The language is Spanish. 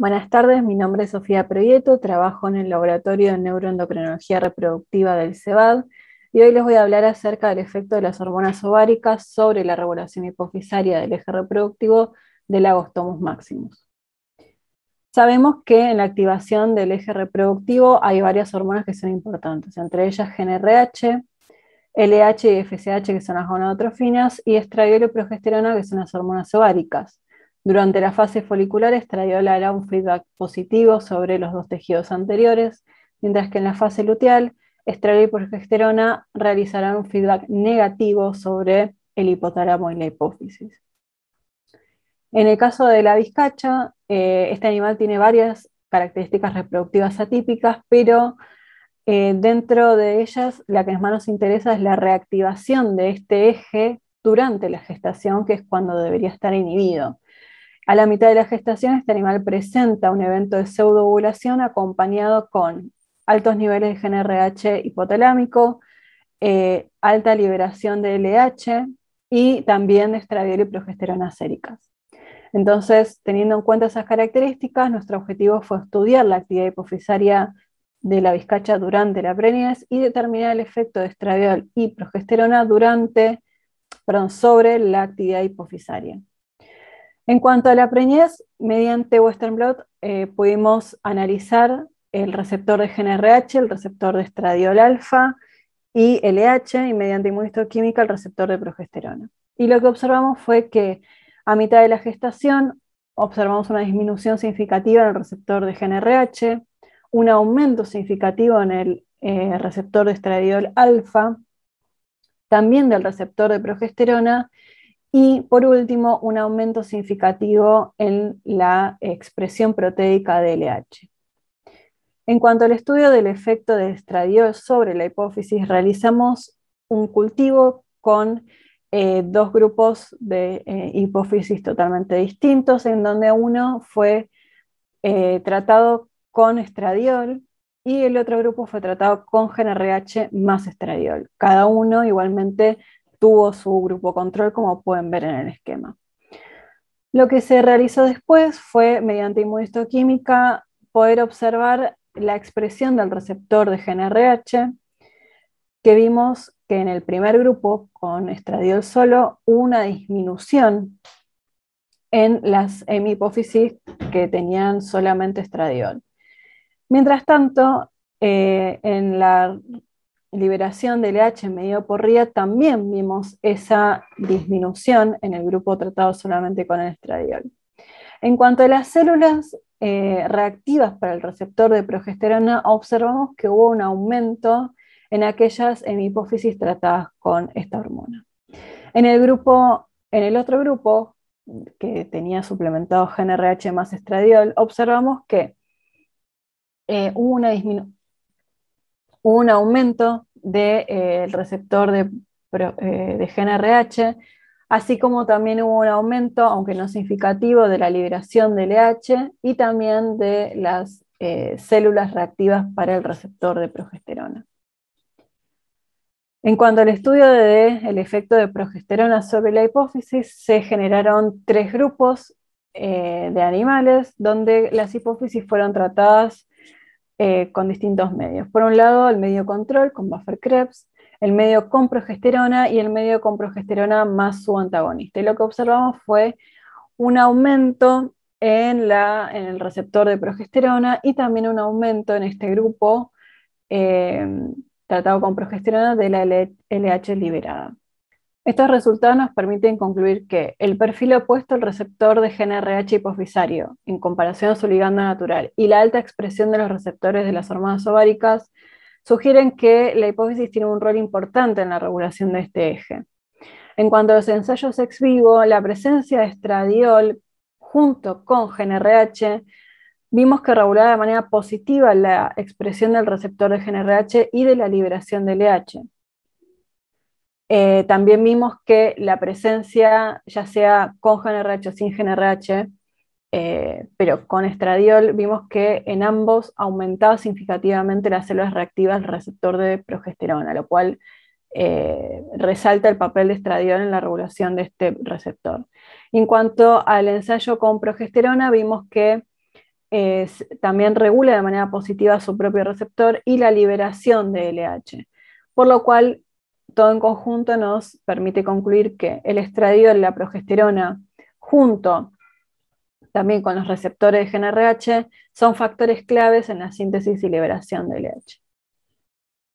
Buenas tardes, mi nombre es Sofía Proieto, trabajo en el Laboratorio de Neuroendocrinología Reproductiva del CEBAD y hoy les voy a hablar acerca del efecto de las hormonas ováricas sobre la regulación hipofisaria del eje reproductivo del Agostomus maximus. Sabemos que en la activación del eje reproductivo hay varias hormonas que son importantes, entre ellas GNRH, LH y FSH, que son las gonadotrofinas, y estradiol y progesterona, que son las hormonas ováricas. Durante la fase folicular, estradiola hará un feedback positivo sobre los dos tejidos anteriores, mientras que en la fase luteal, estradiol y progesterona realizarán un feedback negativo sobre el hipotálamo y la hipófisis. En el caso de la vizcacha, eh, este animal tiene varias características reproductivas atípicas, pero eh, dentro de ellas la que más nos interesa es la reactivación de este eje durante la gestación, que es cuando debería estar inhibido. A la mitad de la gestación, este animal presenta un evento de pseudoovulación acompañado con altos niveles de GNRH hipotalámico, eh, alta liberación de LH y también de estradiol y progesterona séricas. Entonces, teniendo en cuenta esas características, nuestro objetivo fue estudiar la actividad hipofisaria de la vizcacha durante la preñez y determinar el efecto de estradiol y progesterona durante, perdón, sobre la actividad hipofisaria. En cuanto a la preñez, mediante Western Blot eh, pudimos analizar el receptor de GNRH, el receptor de estradiol alfa y LH, y mediante inmunistoquímica el receptor de progesterona. Y lo que observamos fue que a mitad de la gestación observamos una disminución significativa en el receptor de GNRH, un aumento significativo en el eh, receptor de estradiol alfa, también del receptor de progesterona y por último, un aumento significativo en la expresión proteica de LH. En cuanto al estudio del efecto de estradiol sobre la hipófisis, realizamos un cultivo con eh, dos grupos de eh, hipófisis totalmente distintos, en donde uno fue eh, tratado con estradiol y el otro grupo fue tratado con GNRH más estradiol. Cada uno igualmente tuvo su grupo control, como pueden ver en el esquema. Lo que se realizó después fue, mediante inmunistoquímica, poder observar la expresión del receptor de GNRH, que vimos que en el primer grupo, con estradiol solo, hubo una disminución en las hipófisis que tenían solamente estradiol. Mientras tanto, eh, en la liberación del LH medido por RIA también vimos esa disminución en el grupo tratado solamente con el estradiol. En cuanto a las células eh, reactivas para el receptor de progesterona, observamos que hubo un aumento en aquellas en hipófisis tratadas con esta hormona. En el, grupo, en el otro grupo, que tenía suplementado GNRH más estradiol, observamos que eh, hubo una disminución un aumento del eh, receptor de, eh, de GNRH, así como también hubo un aumento, aunque no significativo, de la liberación del LH y también de las eh, células reactivas para el receptor de progesterona. En cuanto al estudio del efecto de progesterona sobre la hipófisis, se generaron tres grupos de animales donde las hipófisis fueron tratadas eh, con distintos medios. Por un lado, el medio control con buffer Krebs, el medio con progesterona y el medio con progesterona más su antagonista. Y lo que observamos fue un aumento en, el receptor de progesterona y también un aumento en este grupo eh, tratado con progesterona de la LH liberada. Estos resultados nos permiten concluir que el perfil opuesto al receptor de GNRH hipofisario en comparación a su ligando natural, y la alta expresión de los receptores de las hormonas ováricas, sugieren que la hipófisis tiene un rol importante en la regulación de este eje. En cuanto a los ensayos ex vivo, la presencia de estradiol junto con GNRH vimos que regulaba de manera positiva la expresión del receptor de GNRH y de la liberación del LH. Eh, también vimos que la presencia, ya sea con GNRH o sin GNRH, eh, pero con estradiol, vimos que en ambos aumentaba significativamente las células reactivas del receptor de progesterona, lo cual eh, resalta el papel de estradiol en la regulación de este receptor. En cuanto al ensayo con progesterona, vimos que también regula de manera positiva su propio receptor y la liberación de LH, por lo cual todo en conjunto nos permite concluir que el estradiol de la progesterona, junto también con los receptores de GNRH, son factores claves en la síntesis y liberación del LH.